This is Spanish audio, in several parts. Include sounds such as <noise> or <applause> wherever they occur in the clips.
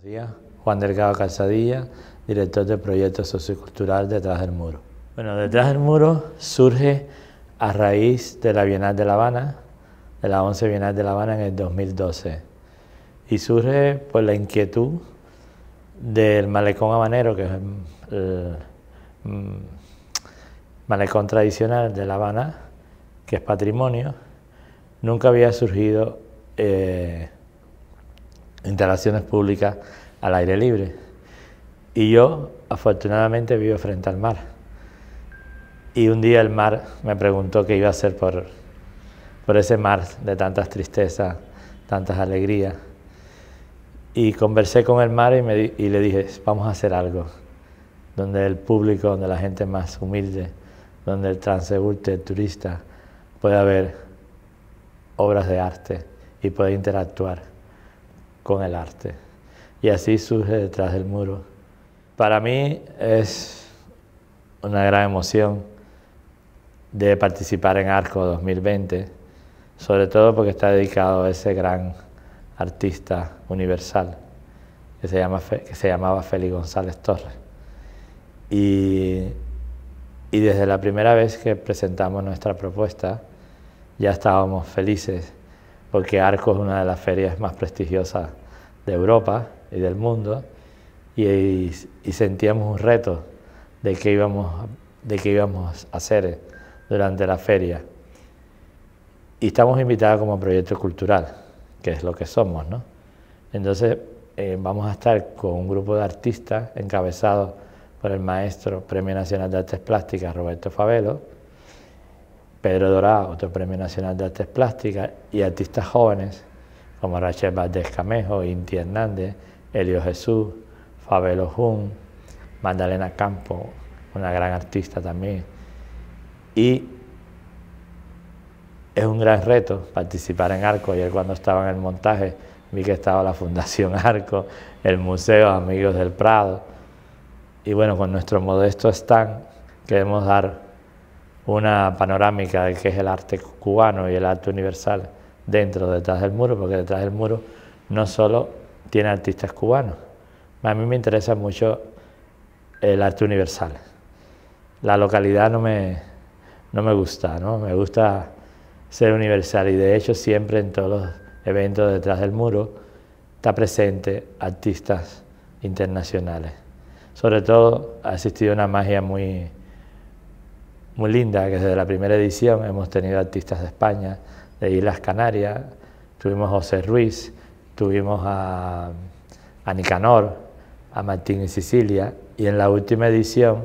Buenos días, Juan Delgado Calzadilla, director del proyecto sociocultural Detrás del Muro. Bueno, Detrás del Muro surge a raíz de la Bienal de La Habana, de la 11 Bienal de La Habana en el 2012. Y surge por la inquietud del malecón habanero, que es el, mm, malecón tradicional de La Habana, que es patrimonio, nunca había surgido eh, ...interacciones públicas al aire libre. Y yo, afortunadamente, vivo frente al mar. Y un día el mar me preguntó qué iba a hacer por, por ese mar de tantas tristezas, tantas alegrías. Y conversé con el mar y, me, y le dije, vamos a hacer algo, donde el público, donde la gente más humilde, donde el transeúnte, el turista, pueda ver obras de arte y pueda interactuar con el arte. Y así surge detrás del muro. Para mí es una gran emoción de participar en Arco 2020, sobre todo porque está dedicado a ese gran artista universal que se, llama, que se llamaba Félix González Torres. Y, y desde la primera vez que presentamos nuestra propuesta, ya estábamos felices porque Arco es una de las ferias más prestigiosas de Europa y del mundo, y, sentíamos un reto de qué íbamos, de qué íbamos a hacer durante la feria. Y estamos invitados como proyecto cultural, que es lo que somos, ¿no? Entonces eh, vamos a estar con un grupo de artistas encabezados por el maestro Premio Nacional de Artes Plásticas Roberto Favelo, Pedro Dorado, otro Premio Nacional de Artes Plásticas, y artistas jóvenes como Rachel Valdés Camejo, Inti Hernández, Elio Jesús, Fabelo Jun, Magdalena Campo, una gran artista también. Y es un gran reto participar en Arco. Ayer cuando estaba en el montaje vi que estaba la Fundación Arco, el Museo Amigos del Prado. Y bueno, con nuestro modesto stand queremos dar una panorámica de qué es el arte cubano y el arte universal dentro, detrás del muro, porque detrás del muro no solo tiene artistas cubanos, a mí me interesa mucho el arte universal. La localidad no me, no me gusta, ¿no? me gusta ser universal y de hecho siempre en todos los eventos detrás del muro está presente artistas internacionales. Sobre todo ha existido una magia muy muy linda, que desde la primera edición hemos tenido artistas de España, de Islas Canarias, tuvimos a José Ruiz, tuvimos a, a Nicanor, a Martín y Sicilia, y en la última edición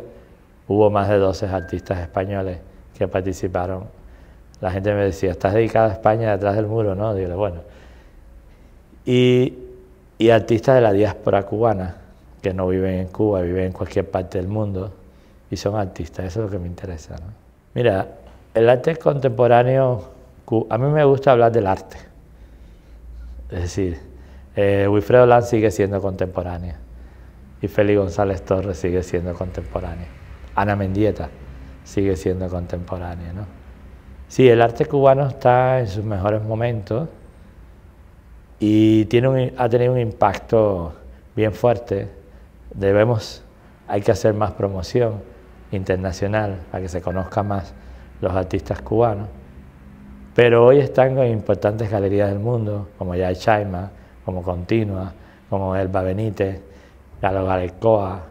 hubo más de 12 artistas españoles que participaron. La gente me decía, ¿estás dedicada a España detrás del muro? No, digo, bueno. Y, y artistas de la diáspora cubana, que no viven en Cuba, viven en cualquier parte del mundo, y son artistas, eso es lo que me interesa. Mira, el arte contemporáneo, a mí me gusta hablar del arte. Es decir, eh, Wilfredo Lanz sigue siendo contemporáneo y Félix González Torres sigue siendo contemporáneo, Ana Mendieta sigue siendo contemporánea. ¿no? Sí, el arte cubano está en sus mejores momentos y tiene ha tenido un impacto bien fuerte. Debemos, hay que hacer más promoción internacional para que se conozcan más los artistas cubanos. Pero hoy están en importantes galerías del mundo, como ya Chaima, como Continua, como Elba Benítez, Galo Galecoa,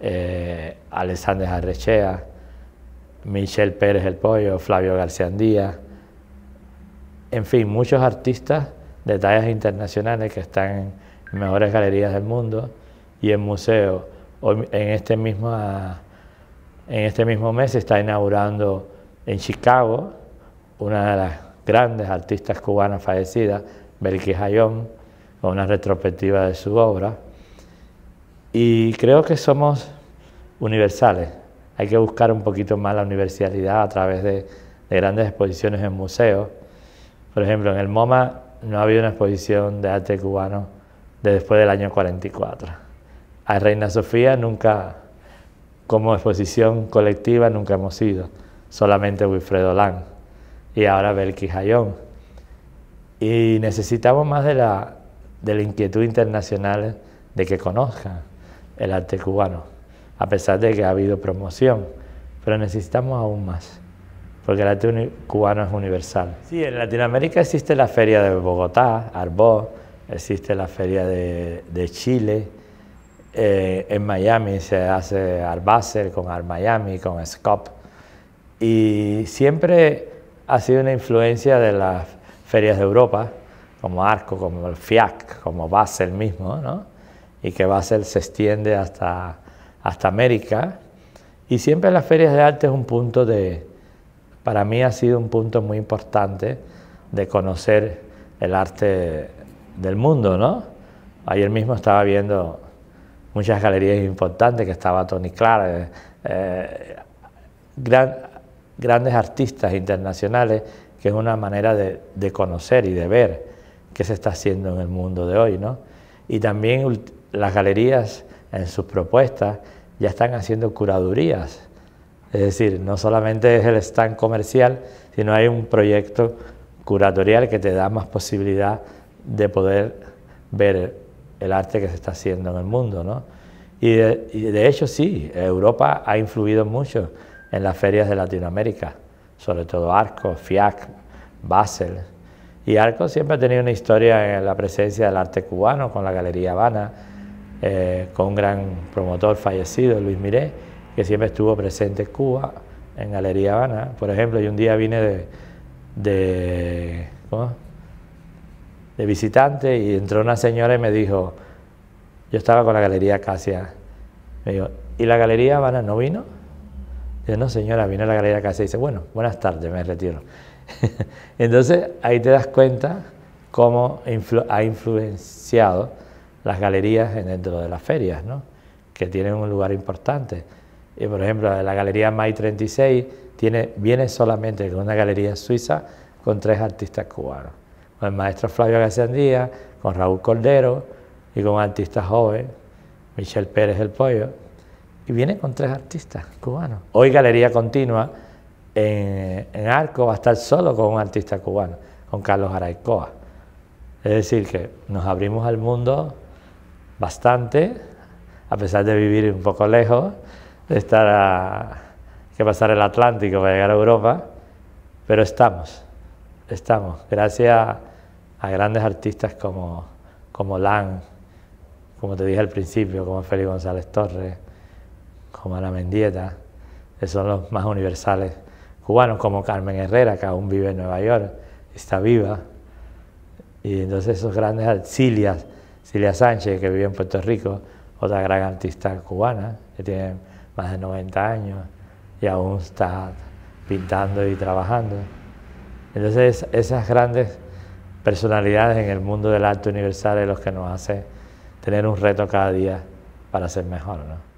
eh, Alexander Arrechea, Michel Pérez el Pollo, Flavio García Díaz, en fin, muchos artistas de tallas internacionales que están en mejores galerías del mundo y en museos. en este mismo en este mismo mes se está inaugurando en Chicago una de las grandes artistas cubanas fallecidas, Belkis Ayón, con una retrospectiva de su obra. Y creo que somos universales. Hay que buscar un poquito más la universalidad a través de, grandes exposiciones en museos. Por ejemplo, en el MoMA no ha habido una exposición de arte cubano de después del año 44. A Reina Sofía nunca como exposición colectiva nunca hemos ido, solamente Wilfredo Lang y ahora Belkis Hayón. Y necesitamos más de la, inquietud internacional de que conozcan el arte cubano, a pesar de que ha habido promoción, pero necesitamos aún más, porque el arte cubano es universal. Sí, en Latinoamérica existe la Feria de Bogotá, Arbó, existe la Feria de, de Chile, eh, en Miami se hace al Basel, con al Miami, con Scop. Y siempre ha sido una influencia de las ferias de Europa, como Arco, como el FIAC, como Basel mismo, ¿no? Y que Basel se extiende hasta, hasta América. Y siempre las ferias de arte es un punto de, para mí ha sido un punto muy importante de conocer el arte del mundo, ¿no? Ayer mismo estaba viendo muchas galerías importantes, que estaba Tony Clark, eh, eh, grandes artistas internacionales, que es una manera de, de, conocer y de ver qué se está haciendo en el mundo de hoy. ¿no? Y también las galerías en sus propuestas ya están haciendo curadurías. Es decir, no solamente es el stand comercial, sino hay un proyecto curatorial que te da más posibilidad de poder ver el arte que se está haciendo en el mundo. ¿no? Y, de, hecho sí, Europa ha influido mucho en las ferias de Latinoamérica, sobre todo Arco, FIAC, Basel. Y Arco siempre ha tenido una historia en la presencia del arte cubano, con la Galería Habana, eh, con un gran promotor fallecido, Luis Miré, que siempre estuvo presente en Cuba, en Galería Habana. Por ejemplo, yo un día vine de, de ¿cómo? de visitante y entró una señora y me dijo, yo estaba con la galería Casia, me dijo, ¿y la galería Habana no vino? Yo no señora, vino a la galería Casia y dice, bueno, buenas tardes, me retiro. <laughs> Entonces ahí te das cuenta cómo ha influenciado las galerías dentro de las ferias, ¿no? que tienen un lugar importante. Y por ejemplo, la galería May 36 tiene, viene solamente con una galería suiza con tres artistas cubanos con el maestro Flavio García Díaz, con Raúl Cordero y con un artista joven, Michel Pérez el Pollo. Y viene con tres artistas cubanos. Hoy Galería Continua en, Arco va a estar solo con un artista cubano, con Carlos Araicoa. Es decir, que nos abrimos al mundo bastante, a pesar de vivir un poco lejos, de estar a, que pasar el Atlántico para llegar a Europa, pero estamos, estamos, gracias a a grandes artistas como, como Lang, como te dije al principio, como Félix González Torres, como Ana Mendieta, que son los más universales cubanos, como Carmen Herrera, que aún vive en Nueva York, está viva. Y entonces esos grandes Cilia, Cilia Sánchez, que vive en Puerto Rico, otra gran artista cubana, que tiene más de 90 años y aún está pintando y trabajando. Entonces esas grandes personalidades en el mundo del arte universal es lo que nos hace tener un reto cada día para ser mejor. ¿no?